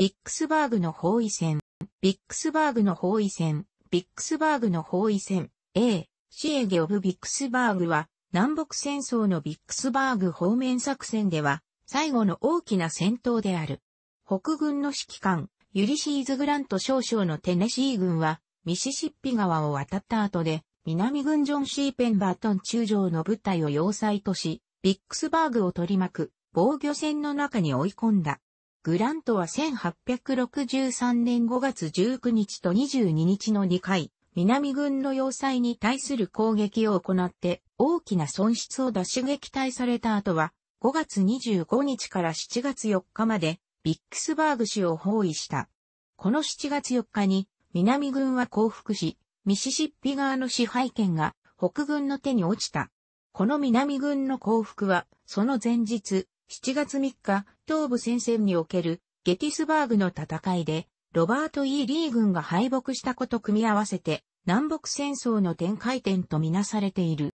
ビックスバーグの包囲戦、ビックスバーグの包囲戦、ビックスバーグの包囲戦、A、シエゲ・オブ・ビックスバーグは、南北戦争のビックスバーグ方面作戦では、最後の大きな戦闘である。北軍の指揮官、ユリシーズ・グラント少将のテネシー軍は、ミシシッピ川を渡った後で、南軍ジョン・シーペンバートン中将の部隊を要塞とし、ビックスバーグを取り巻く防御戦の中に追い込んだ。グラントは1863年5月19日と22日の2回、南軍の要塞に対する攻撃を行って大きな損失を出撃退された後は5月25日から7月4日までビックスバーグ市を包囲した。この7月4日に南軍は降伏し、ミシシッピ側の支配権が北軍の手に落ちた。この南軍の降伏は、その前日、7月3日、東部戦線におけるゲティスバーグの戦いで、ロバート・ E・ リー軍が敗北したこと組み合わせて、南北戦争の展開点とみなされている。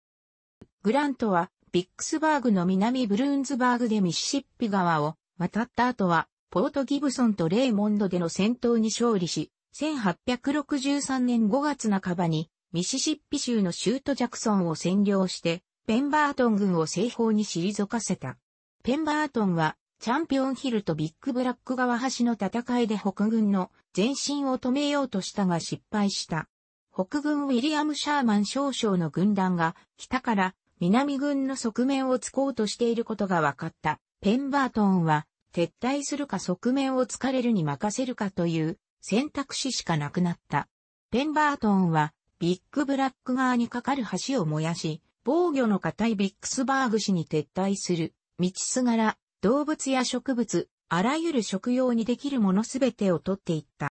グラントは、ビックスバーグの南ブルーンズバーグでミシシッピ川を渡った後は、ポート・ギブソンとレーモンドでの戦闘に勝利し、1863年5月半ばに、ミシシッピ州のシュート・ジャクソンを占領して、ペンバートン軍を西方に退かせた。ペンバートンは、チャンピオンヒルとビッグブラック側橋の戦いで北軍の前進を止めようとしたが失敗した。北軍ウィリアム・シャーマン少将の軍団が北から南軍の側面を突こうとしていることが分かった。ペンバートンは撤退するか側面を突かれるに任せるかという選択肢しかなくなった。ペンバートンはビッグブラック側にかかる橋を燃やし、防御の固いビックスバーグ市に撤退する。道すがら、動物や植物、あらゆる食用にできるものすべてを取っていった。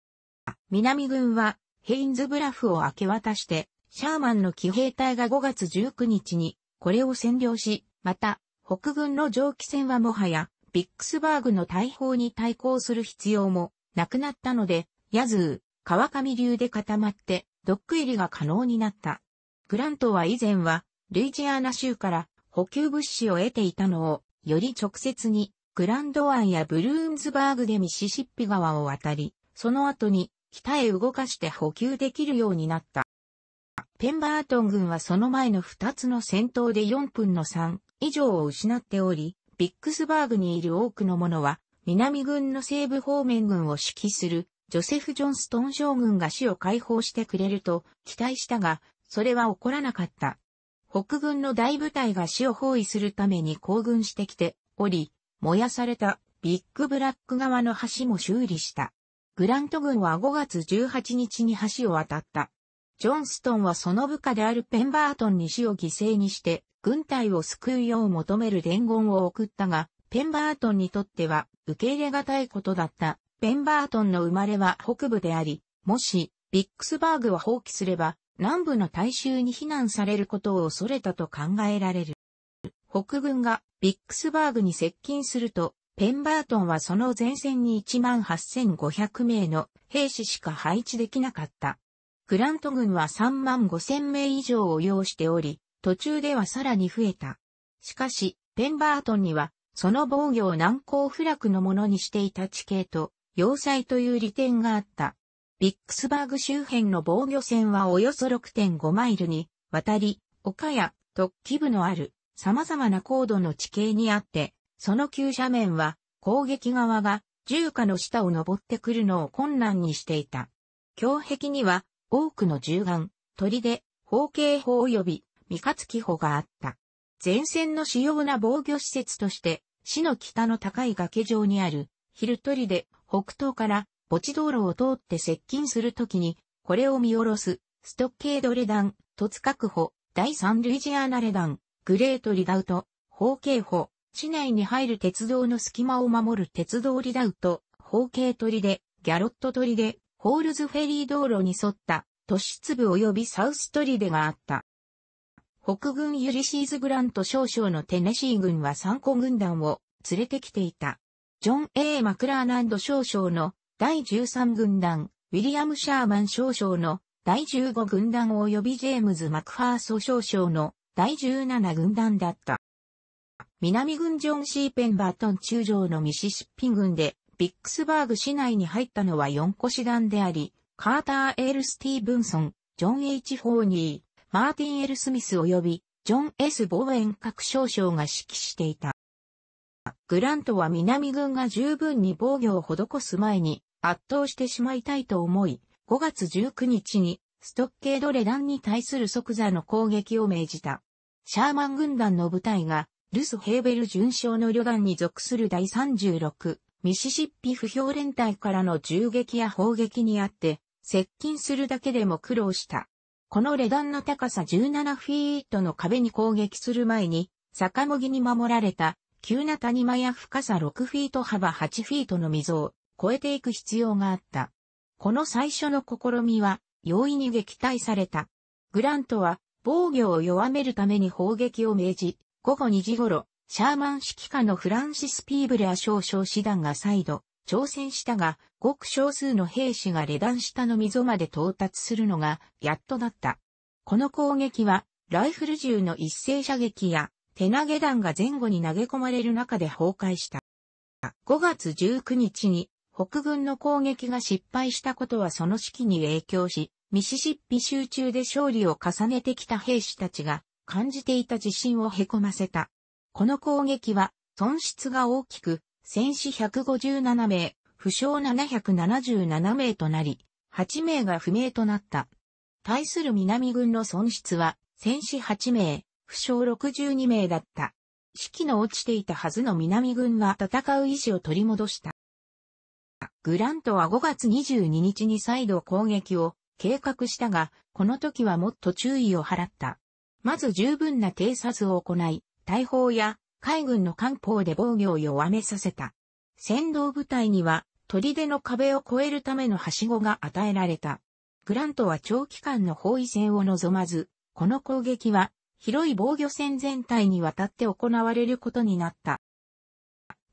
南軍は、ヘインズブラフを明け渡して、シャーマンの騎兵隊が5月19日に、これを占領し、また、北軍の蒸気船はもはや、ビックスバーグの大砲に対抗する必要もなくなったので、ヤズー、川上流で固まって、ドック入りが可能になった。グラントは以前は、ルイジアナ州から補給物資を得ていたのを、より直接に、グランド湾やブルーンズバーグでミシシッピ川を渡り、その後に北へ動かして補給できるようになった。ペンバートン軍はその前の2つの戦闘で4分の3以上を失っており、ビックスバーグにいる多くの者は、南軍の西部方面軍を指揮する、ジョセフ・ジョンストン将軍が死を解放してくれると期待したが、それは起こらなかった。北軍の大部隊が死を包囲するために行軍してきており、燃やされたビッグブラック側の橋も修理した。グラント軍は5月18日に橋を渡った。ジョンストンはその部下であるペンバートンに死を犠牲にして、軍隊を救うよう求める伝言を送ったが、ペンバートンにとっては受け入れがたいことだった。ペンバートンの生まれは北部であり、もし、ビックスバーグは放棄すれば、南部の大衆に避難されることを恐れたと考えられる。北軍がビックスバーグに接近すると、ペンバートンはその前線に18,500名の兵士しか配置できなかった。グラント軍は35,000名以上を要しており、途中ではさらに増えた。しかし、ペンバートンには、その防御を難攻不落のものにしていた地形と、要塞という利点があった。ビックスバーグ周辺の防御線はおよそ6.5マイルに渡り、岡や突起部のある様々な高度の地形にあって、その急斜面は攻撃側が重火の下を登ってくるのを困難にしていた。胸壁には多くの銃眼、砦、方形砲及び三日月砲があった。前線の主要な防御施設として、市の北の高い崖上にあるヒルトリで北東から墓地道路を通って接近するときに、これを見下ろす、ストッケードレダン、突確保、第三ルイジアナレダン、グレートリダウト、法警保、市内に入る鉄道の隙間を守る鉄道リダウト、法警取りで、ギャロット取りで、ホールズフェリー道路に沿った、都市部及びサウストリデがあった。北軍ユリシーズ・グラント少将のテネシー軍は参考軍団を連れてきていた。ジョン・ A・ マクラーナンド少将の第13軍団、ウィリアム・シャーマン少将の第15軍団及びジェームズ・マクファーソ少将の第17軍団だった。南軍ジョン・シーペンバートン中将のミシシッピ軍で、ビックスバーグ市内に入ったのは4個師団であり、カーター・エール・スティーブンソン、ジョン・ H・ フォーニー、マーティン・エル・スミス及び、ジョン・ S・ ボーエン各少将が指揮していた。グラントは南軍が十分に防御を施す前に、圧倒してしまいたいと思い、5月19日にストッケードレダンに対する即座の攻撃を命じた。シャーマン軍団の部隊が、ルス・ヘーベル巡将の旅団に属する第36、ミシシッピ不評連隊からの銃撃や砲撃にあって、接近するだけでも苦労した。このレダンの高さ17フィートの壁に攻撃する前に、坂もぎに守られた、急な谷間や深さ6フィート幅8フィートの溝を、超えていく必要があった。この最初の試みは容易に撃退された。グラントは防御を弱めるために砲撃を命じ、午後2時頃、シャーマン指揮下のフランシス・ピーブレア少将師団が再度挑戦したが、ごく少数の兵士がレダン下の溝まで到達するのがやっとだった。この攻撃はライフル銃の一斉射撃や手投げ弾が前後に投げ込まれる中で崩壊した。5月19日に北軍の攻撃が失敗したことはその士気に影響し、ミシシッピ集中で勝利を重ねてきた兵士たちが感じていた自信を凹ませた。この攻撃は損失が大きく、戦死157名、負傷777名となり、8名が不明となった。対する南軍の損失は、戦死8名、負傷62名だった。士気の落ちていたはずの南軍が戦う意志を取り戻した。グラントは5月22日に再度攻撃を計画したが、この時はもっと注意を払った。まず十分な偵察を行い、大砲や海軍の艦砲で防御を弱めさせた。先導部隊には砦の壁を越えるためのはしごが与えられた。グラントは長期間の包囲戦を望まず、この攻撃は広い防御戦全体にわたって行われることになった。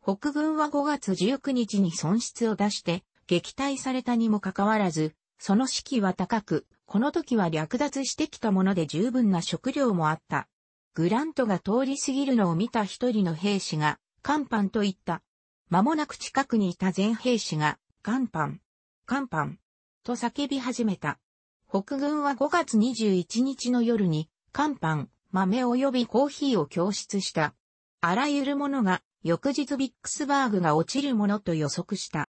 北軍は5月19日に損失を出して撃退されたにもかかわらず、その士気は高く、この時は略奪してきたもので十分な食料もあった。グラントが通り過ぎるのを見た一人の兵士が、カパンと言った。間もなく近くにいた全兵士が、カパン、カパン、と叫び始めた。北軍は5月21日の夜に、カパン、豆及びコーヒーを供出した。あらゆるものが翌日ビックスバーグが落ちるものと予測した。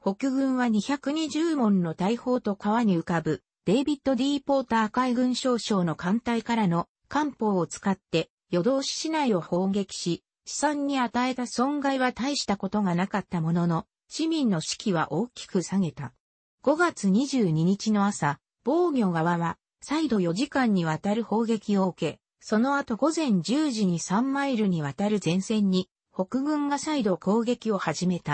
北軍は220門の大砲と川に浮かぶ、デイビッド・デー・ポーター海軍少将の艦隊からの艦砲を使って、夜通し市内を砲撃し、資産に与えた損害は大したことがなかったものの、市民の士気は大きく下げた。5月22日の朝、防御側は、再度4時間にわたる砲撃を受け、その後午前10時に3マイルにわたる前線に北軍が再度攻撃を始めた。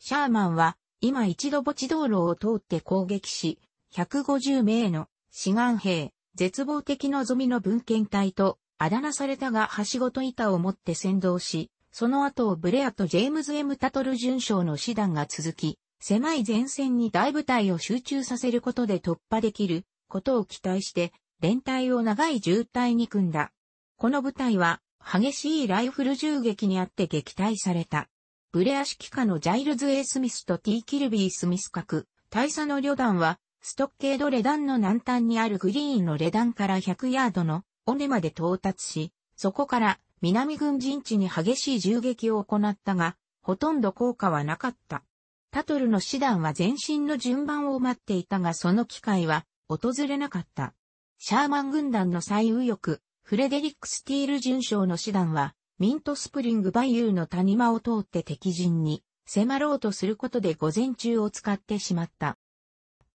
シャーマンは今一度墓地道路を通って攻撃し、150名の志願兵、絶望的望みの文献隊とあだなされたが橋ごと板を持って先導し、その後ブレアとジェームズ・エムタトル巡将の師団が続き、狭い前線に大部隊を集中させることで突破できることを期待して連隊を長い渋滞に組んだ。この部隊は、激しいライフル銃撃にあって撃退された。ブレア指揮下のジャイルズ・エスミスと T・ キルビー・スミス核、大佐の旅団は、ストッケードレダンの南端にあるグリーンのレダンから100ヤードの尾根まで到達し、そこから南軍陣地に激しい銃撃を行ったが、ほとんど効果はなかった。タトルの師団は前進の順番を待っていたがその機会は訪れなかった。シャーマン軍団の最右翼、フレデリック・スティール巡将の師団は、ミントスプリング・バイユーの谷間を通って敵陣に迫ろうとすることで午前中を使ってしまった。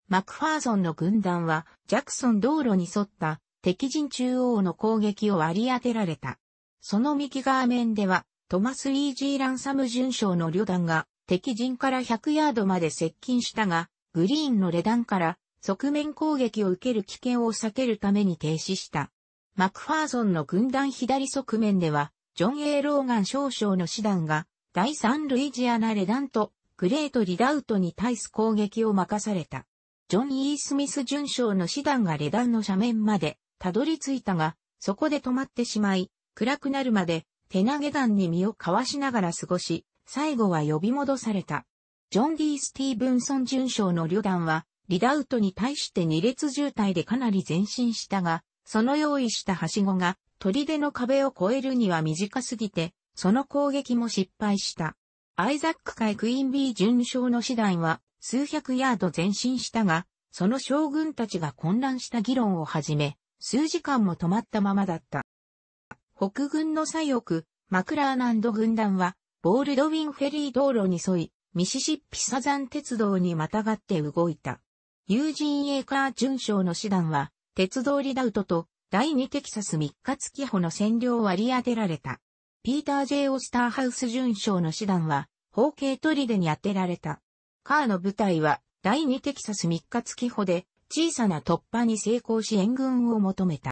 マクファーソンの軍団は、ジャクソン道路に沿った敵陣中央の攻撃を割り当てられた。その右側面では、トマス・イージー・ランサム巡将の旅団が敵陣から100ヤードまで接近したが、グリーンのレダンから側面攻撃を受ける危険を避けるために停止した。マクファーソンの軍団左側面では、ジョン・エローガン少将の師団が、第3ルイジアナ・レダント、グレート・リダウトに対す攻撃を任された。ジョン・イー・スミス准将の師団がレダンの斜面までたどり着いたが、そこで止まってしまい、暗くなるまで手投げ弾に身をかわしながら過ごし、最後は呼び戻された。ジョン・ D・ スティーブンソン准将の旅団はリダウトに対して2列渋滞でかなり前進したが、その用意したはしごが、砦の壁を越えるには短すぎて、その攻撃も失敗した。アイザック海クイーン B 準将の師団は、数百ヤード前進したが、その将軍たちが混乱した議論を始め、数時間も止まったままだった。北軍の左翼、マクラーナンド軍団は、ボールドウィンフェリー道路に沿い、ミシシッピサザン鉄道にまたがって動いた。ユージン・エーカー准将の師団は、鉄道リダウトと第2テキサス3日月歩の占領を割り当てられた。ピーター・ジェイ・オスターハウス准将の師団は、方形砦に当てられた。カーの部隊は、第2テキサス3日月歩で、小さな突破に成功し援軍を求めた。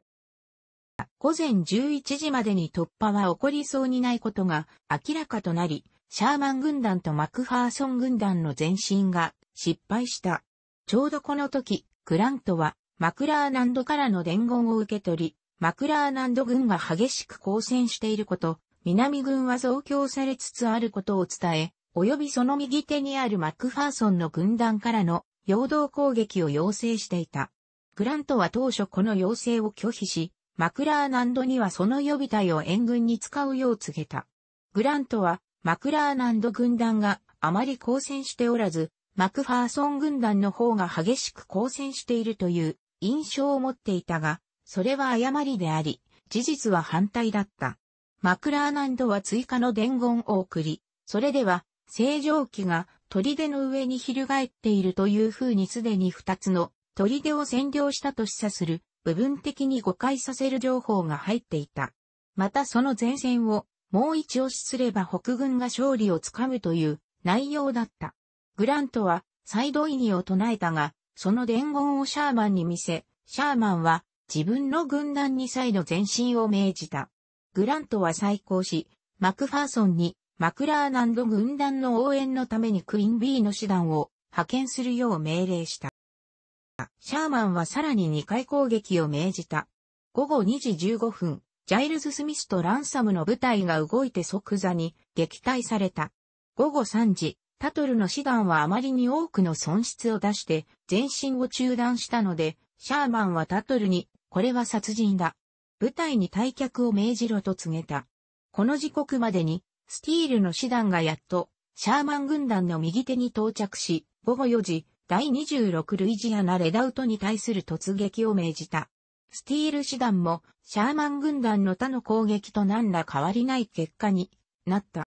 午前11時までに突破は起こりそうにないことが明らかとなり、シャーマン軍団とマクファーソン軍団の前進が失敗した。ちょうどこの時、グラントはマクラーナンドからの伝言を受け取り、マクラーナンド軍が激しく交戦していること、南軍は増強されつつあることを伝え、及びその右手にあるマックファーソンの軍団からの陽動攻撃を要請していた。グラントは当初この要請を拒否し、マクラーナンドにはその予備隊を援軍に使うよう告げた。グラントはマクラーナンド軍団があまり交戦しておらず、マクファーソン軍団の方が激しく抗戦しているという印象を持っていたが、それは誤りであり、事実は反対だった。マクラーナンドは追加の伝言を送り、それでは、正常期が砦の上に翻っているという風にすでに二つの砦を占領したと示唆する部分的に誤解させる情報が入っていた。またその前線をもう一押しすれば北軍が勝利をつかむという内容だった。グラントは再度意義を唱えたが、その伝言をシャーマンに見せ、シャーマンは自分の軍団に再度前進を命じた。グラントは再興し、マクファーソンにマクラーナンド軍団の応援のためにクイーン B の手段を派遣するよう命令した。シャーマンはさらに2回攻撃を命じた。午後2時15分、ジャイルズ・スミスとランサムの部隊が動いて即座に撃退された。午後3時、タトルの師団はあまりに多くの損失を出して前進を中断したので、シャーマンはタトルに、これは殺人だ。部隊に退却を命じろと告げた。この時刻までに、スティールの師団がやっと、シャーマン軍団の右手に到着し、午後4時、第26ルイジアナレダウトに対する突撃を命じた。スティール師団も、シャーマン軍団の他の攻撃と何ら変わりない結果になった。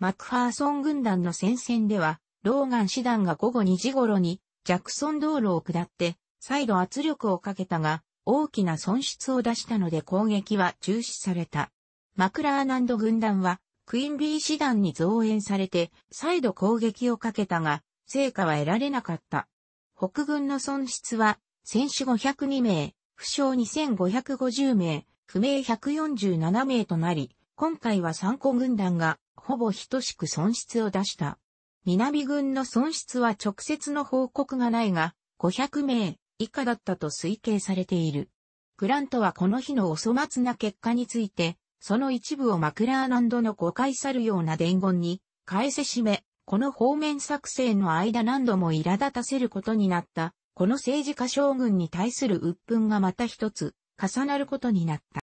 マクファーソン軍団の戦線では、ローガン師団が午後2時頃に、ジャクソン道路を下って、再度圧力をかけたが、大きな損失を出したので攻撃は中止された。マクラーナンド軍団は、クインビー師団に増援されて、再度攻撃をかけたが、成果は得られなかった。北軍の損失は、戦死502名、負傷2550名、不明147名となり、今回は3個軍団がほぼ等しく損失を出した。南軍の損失は直接の報告がないが、500名以下だったと推計されている。グラントはこの日のお粗末な結果について、その一部をマクラーランドの誤解さるような伝言に、返せしめ、この方面作戦の間何度も苛立たせることになった、この政治家将軍に対する鬱憤がまた一つ、重なることになった。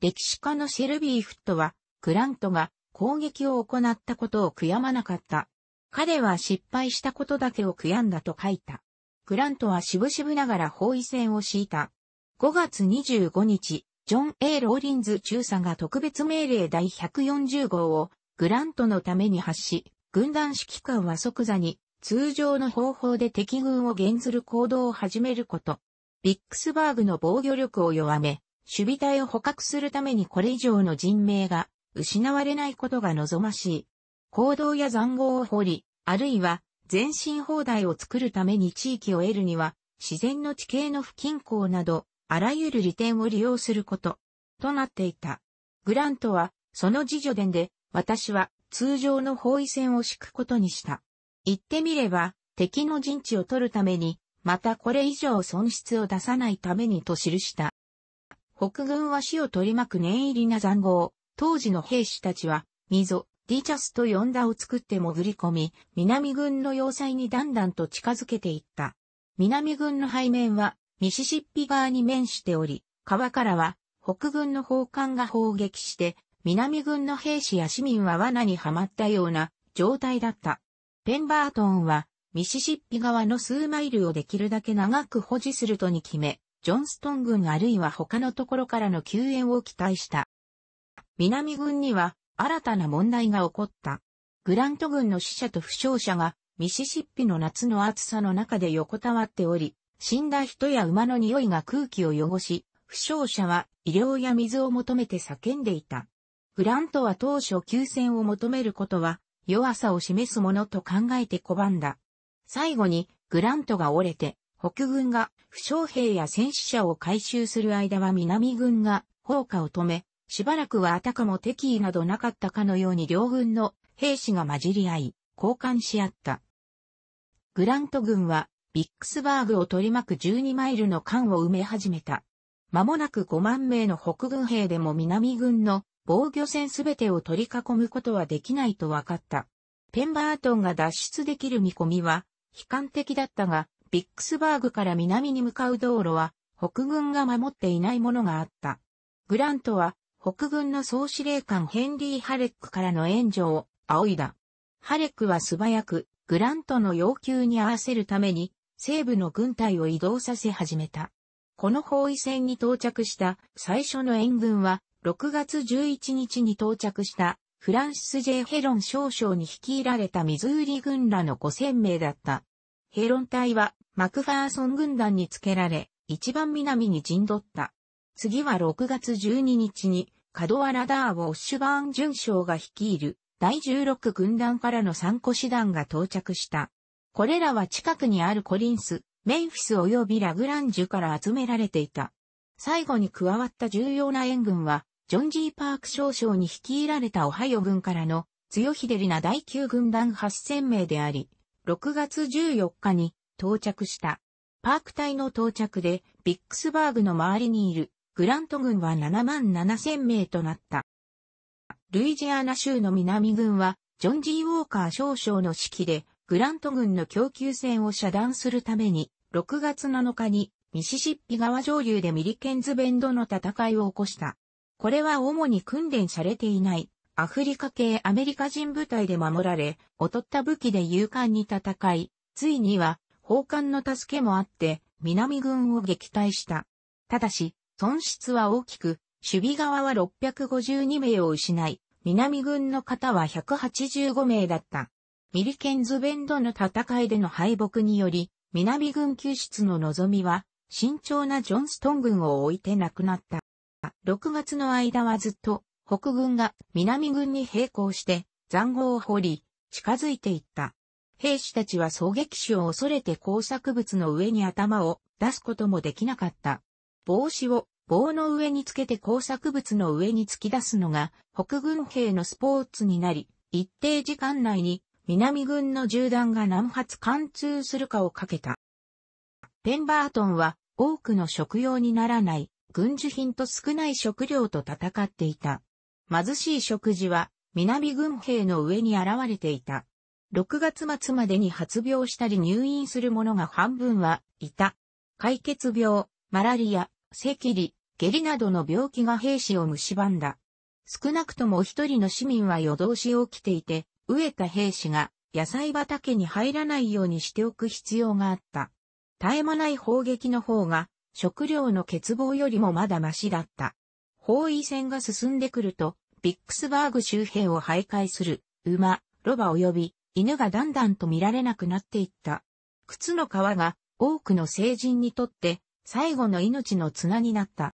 歴史家のシェルビー・フットは、グラントが攻撃を行ったことを悔やまなかった。彼は失敗したことだけを悔やんだと書いた。グラントは渋々ながら包囲戦を敷いた。5月25日、ジョン・ A・ ローリンズ中佐が特別命令第140号をグラントのために発し、軍団指揮官は即座に通常の方法で敵軍を減ずる行動を始めること。ビックスバーグの防御力を弱め、守備隊を捕獲するためにこれ以上の人命が失われないことが望ましい。行動や残業を掘り、あるいは全身放題を作るために地域を得るには、自然の地形の不均衡など、あらゆる利点を利用すること、となっていた。グラントは、その自助伝で、私は通常の包囲戦を敷くことにした。言ってみれば、敵の陣地を取るために、またこれ以上損失を出さないためにと記した。北軍は死を取り巻く念入りな残壕、当時の兵士たちは、溝、ディチャスと呼んだを作って潜り込み、南軍の要塞にだんだんと近づけていった。南軍の背面は、ミシシッピ側に面しており、川からは、北軍の砲艦が砲撃して、南軍の兵士や市民は罠にはまったような状態だった。ペンバートンは、ミシシッピ側の数マイルをできるだけ長く保持するとに決め、ジョンストン軍あるいは他のところからの救援を期待した。南軍には新たな問題が起こった。グラント軍の死者と負傷者がミシシッピの夏の暑さの中で横たわっており、死んだ人や馬の匂いが空気を汚し、負傷者は医療や水を求めて叫んでいた。グラントは当初休戦を求めることは弱さを示すものと考えて拒んだ。最後にグラントが折れて、北軍が負傷兵や戦死者を回収する間は南軍が放火を止め、しばらくはあたかも敵意などなかったかのように両軍の兵士が混じり合い、交換し合った。グラント軍は、ビックスバーグを取り巻く12マイルの間を埋め始めた。間もなく5万名の北軍兵でも南軍の防御線すべてを取り囲むことはできないと分かった。ペンバートンが脱出できる見込みは悲観的だったが、ビックスバーグから南に向かう道路は北軍が守っていないものがあった。グラントは北軍の総司令官ヘンリー・ハレックからの援助を仰いだ。ハレックは素早く、グラントの要求に合わせるために、西部の軍隊を移動させ始めた。この包囲戦に到着した最初の援軍は、6月11日に到着したフランシス・ジェヘロン少将に率いられたミズーリ軍らの5000名だった。ヘロン隊はマクファーソン軍団につけられ、一番南に陣取った。次は6月12日に、ド和ラダーをオッシュバーン巡将が率いる第16軍団からの参個師団が到着した。これらは近くにあるコリンス、メンフィス及びラグランジュから集められていた。最後に加わった重要な援軍は、ジョン・ジー・パーク少将に率いられたオハイオ軍からの強ひでりな第9軍団8000名であり、6月14日に到着した。パーク隊の到着でビックスバーグの周りにいるグラント軍は7万7千名となった。ルイジアナ州の南軍は、ジョン・ジー・ウォーカー少将の指揮で、グラント軍の供給線を遮断するために、6月7日に、ミシシッピ川上流でミリケンズベンドの戦いを起こした。これは主に訓練されていない、アフリカ系アメリカ人部隊で守られ、劣った武器で勇敢に戦い、ついには、砲艦の助けもあって、南軍を撃退した。ただし、損失は大きく、守備側は652名を失い、南軍の方は185名だった。ミリケンズベンドの戦いでの敗北により、南軍救出の望みは、慎重なジョンストン軍を置いて亡くなった。6月の間はずっと、北軍が南軍に並行して、残壕を掘り、近づいていった。兵士たちは狙撃手を恐れて工作物の上に頭を出すこともできなかった。帽子を棒の上につけて工作物の上に突き出すのが北軍兵のスポーツになり、一定時間内に南軍の銃弾が何発貫通するかをかけた。ペンバートンは多くの食用にならない軍需品と少ない食料と戦っていた。貧しい食事は南軍兵の上に現れていた。6月末までに発病したり入院する者が半分はいた。解決病、マラリア、赤痢、下痢などの病気が兵士を蝕んだ。少なくとも一人の市民は夜通し起きていて、飢えた兵士が野菜畑に入らないようにしておく必要があった。絶え間ない砲撃の方が、食料の欠乏よりもまだましだった。包囲戦が進んでくると、ビックスバーグ周辺を徘徊する、馬、ロバ及び犬がだんだんと見られなくなっていった。靴の皮が多くの成人にとって最後の命の綱になった。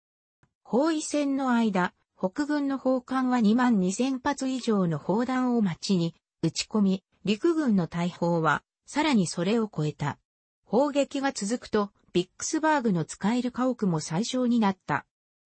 包囲戦の間、北軍の砲艦は2万2000発以上の砲弾を町に撃ち込み、陸軍の大砲はさらにそれを超えた。砲撃が続くと、ビックスバーグの使える家屋も最小になった。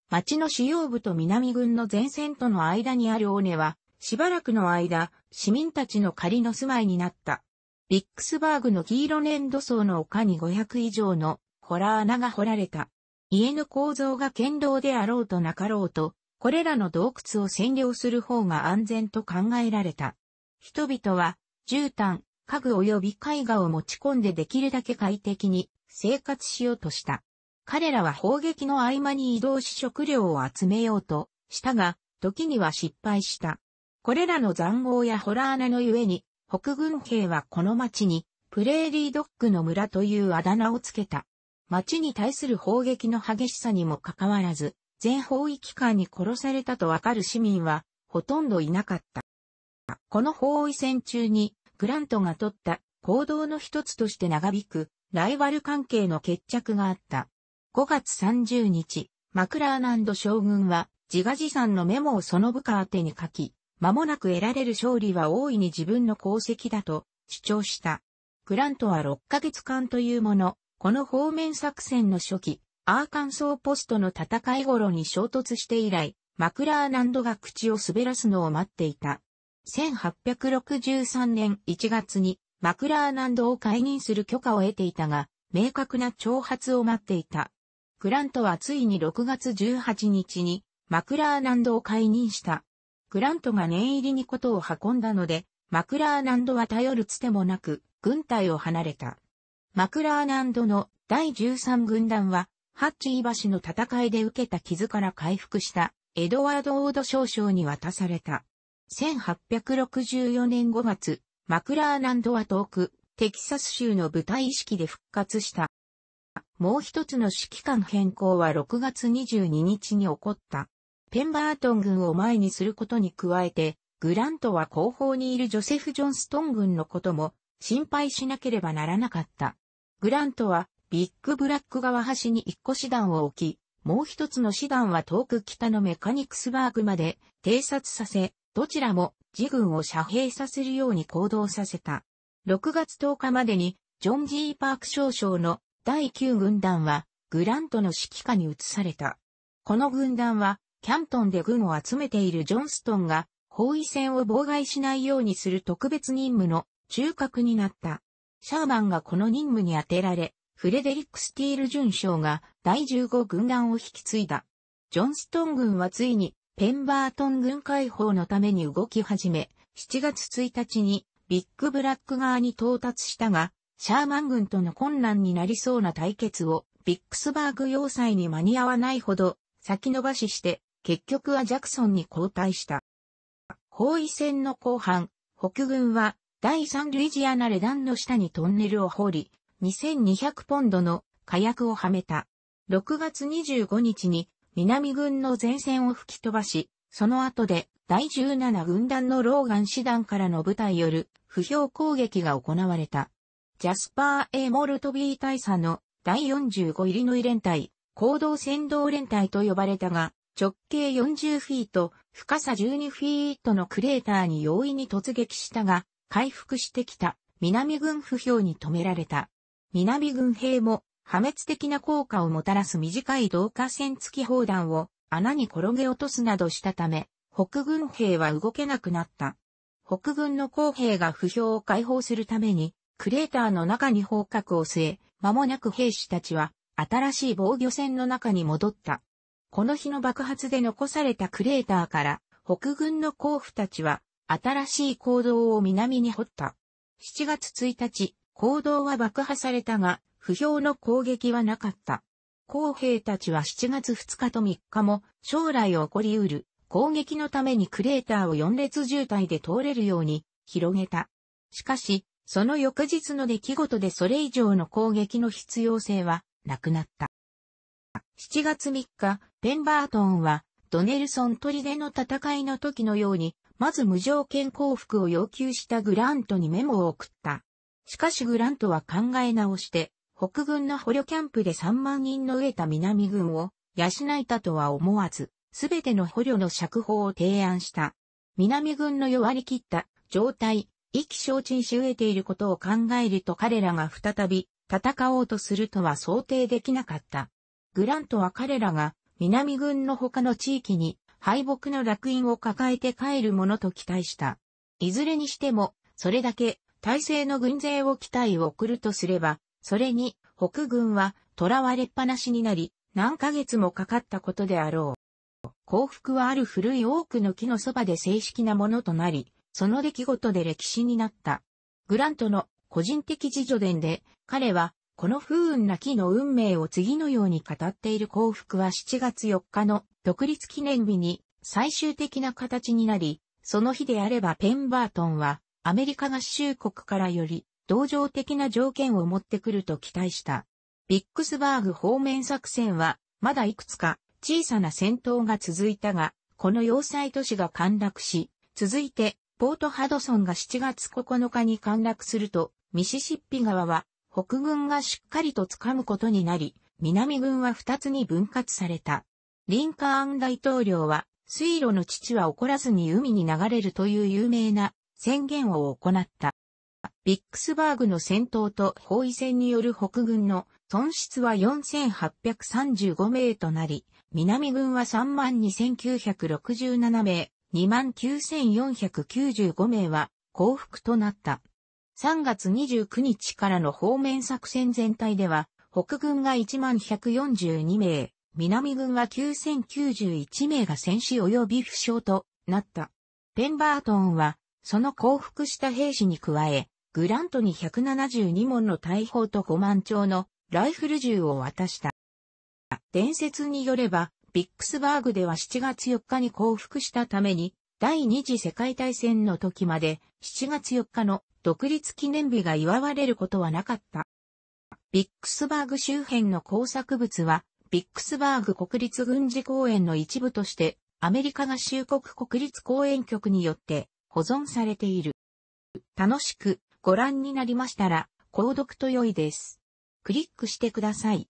町の主要部と南軍の前線との間にある尾根は、しばらくの間、市民たちの仮の住まいになった。ビックスバーグの黄色粘土層の丘に500以上のラー穴が掘られた。家の構造が堅牢であろうとなかろうと、これらの洞窟を占領する方が安全と考えられた。人々は、絨毯、家具及び絵画を持ち込んでできるだけ快適に生活しようとした。彼らは砲撃の合間に移動し食料を集めようとしたが、時には失敗した。これらの残壕やホラー穴のゆえに、北軍兵はこの町に、プレーリードッグの村というあだ名をつけた。町に対する砲撃の激しさにもかかわらず、全方位機関に殺されたとわかる市民は、ほとんどいなかった。この包囲戦中に、グラントが取った行動の一つとして長引く、ライバル関係の決着があった。5月30日、マクラーナンド将軍は、自画自賛のメモをその部下宛てに書き、間もなく得られる勝利は大いに自分の功績だと主張した。グラントは6ヶ月間というもの、この方面作戦の初期、アーカンソーポストの戦い頃に衝突して以来、マクラーナンドが口を滑らすのを待っていた。1863年1月にマクラーナンドを解任する許可を得ていたが、明確な挑発を待っていた。クラントはついに6月18日にマクラーナンドを解任した。クラントが念入りにことを運んだので、マクラーナンドは頼るつてもなく、軍隊を離れた。マクラーナンドの第13軍団は、ハッチー橋の戦いで受けた傷から回復したエドワード・オード少将に渡された。1864年5月、マクラーナンドは遠く、テキサス州の部隊意識で復活した。もう一つの指揮官変更は6月22日に起こった。ペンバートン軍を前にすることに加えて、グラントは後方にいるジョセフ・ジョンストン軍のことも心配しなければならなかった。グラントは、ビッグブラック側端に一個師団を置き、もう一つの師団は遠く北のメカニクスバーグまで偵察させ、どちらも自軍を遮蔽させるように行動させた。6月10日までに、ジョン・ジー・パーク少将の第9軍団は、グラントの指揮下に移された。この軍団は、キャントンで軍を集めているジョンストンが、包囲戦を妨害しないようにする特別任務の中核になった。シャーマンがこの任務に充てられ、フレデリック・スティール准将が第15軍団を引き継いだ。ジョンストン軍はついにペンバートン軍解放のために動き始め、7月1日にビッグブラック側に到達したが、シャーマン軍との困難になりそうな対決をビックスバーグ要塞に間に合わないほど先延ばしして、結局はジャクソンに交代した。包囲戦の後半、北軍は第3ルイジアナレダンの下にトンネルを掘り、2200ポンドの火薬をはめた。6月25日に南軍の前線を吹き飛ばし、その後で第17軍団のローガン師団からの部隊よる不評攻撃が行われた。ジャスパー・エモルトビー大佐の第45イリノイ連隊、行動先導連隊と呼ばれたが、直径40フィート、深さ12フィートのクレーターに容易に突撃したが、回復してきた南軍不評に止められた。南軍兵も破滅的な効果をもたらす短い導火線付き砲弾を穴に転げ落とすなどしたため、北軍兵は動けなくなった。北軍の後兵が不評を解放するために、クレーターの中に砲角を据え、間もなく兵士たちは、新しい防御線の中に戻った。この日の爆発で残されたクレーターから、北軍の甲府たちは、新しい坑道を南に掘った。7月1日、坑道は爆破されたが、不評の攻撃はなかった。公兵たちは7月2日と3日も将来起こりうる攻撃のためにクレーターを4列渋滞で通れるように広げた。しかし、その翌日の出来事でそれ以上の攻撃の必要性はなくなった。7月3日、ペンバートンはドネルソン砦の戦いの時のようにまず無条件降伏を要求したグラントにメモを送った。しかしグラントは考え直して、北軍の捕虜キャンプで3万人の飢えた南軍を養えたとは思わず、すべての捕虜の釈放を提案した。南軍の弱り切った状態、意気消沈し飢えていることを考えると彼らが再び戦おうとするとは想定できなかった。グラントは彼らが南軍の他の地域に敗北の落印を抱えて帰るものと期待した。いずれにしても、それだけ体制の軍勢を期待を送るとすれば、それに北軍は囚われっぱなしになり、何ヶ月もかかったことであろう。幸福はある古い多くの木のそばで正式なものとなり、その出来事で歴史になった。グラントの個人的自助伝で、彼は、この不運な木の運命を次のように語っている幸福は7月4日の独立記念日に最終的な形になり、その日であればペンバートンはアメリカ合衆国からより同情的な条件を持ってくると期待した。ビックスバーグ方面作戦はまだいくつか小さな戦闘が続いたが、この要塞都市が陥落し、続いてポートハドソンが7月9日に陥落すると、ミシシッピ川は北軍がしっかりと掴むことになり、南軍は2つに分割された。リンカーン大統領は、水路の父は怒らずに海に流れるという有名な宣言を行った。ビックスバーグの戦闘と包囲戦による北軍の損失は4835名となり、南軍は32,967名、29,495名は降伏となった。3月29日からの方面作戦全体では、北軍が11,142名、南軍は9091名が戦死及び負傷となった。ペンバートンは、その降伏した兵士に加え、グラントに172門の大砲と5万丁のライフル銃を渡した。伝説によれば、ビックスバーグでは7月4日に降伏したために、第二次世界大戦の時まで7月4日の独立記念日が祝われることはなかった。ビックスバーグ周辺の工作物はビックスバーグ国立軍事公園の一部として、アメリカ合衆国国立公園局によって保存されている。楽しくご覧になりましたら、購読と良いです。クリックしてください。